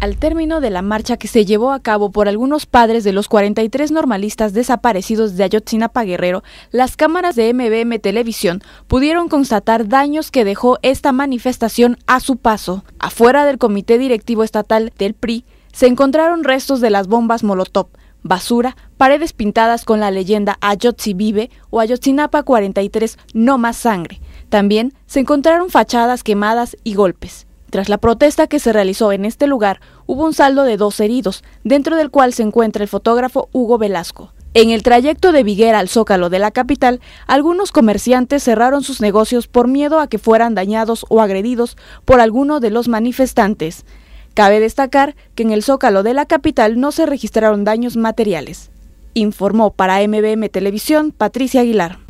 al término de la marcha que se llevó a cabo por algunos padres de los 43 normalistas desaparecidos de Ayotzinapa Guerrero, las cámaras de MBM Televisión pudieron constatar daños que dejó esta manifestación a su paso. Afuera del Comité Directivo Estatal del PRI se encontraron restos de las bombas Molotov, basura, paredes pintadas con la leyenda Ayotzi vive o Ayotzinapa 43 no más sangre. También se encontraron fachadas quemadas y golpes. Tras la protesta que se realizó en este lugar, hubo un saldo de dos heridos, dentro del cual se encuentra el fotógrafo Hugo Velasco. En el trayecto de Viguera al Zócalo de la capital, algunos comerciantes cerraron sus negocios por miedo a que fueran dañados o agredidos por alguno de los manifestantes. Cabe destacar que en el Zócalo de la capital no se registraron daños materiales. Informó para MBM Televisión Patricia Aguilar.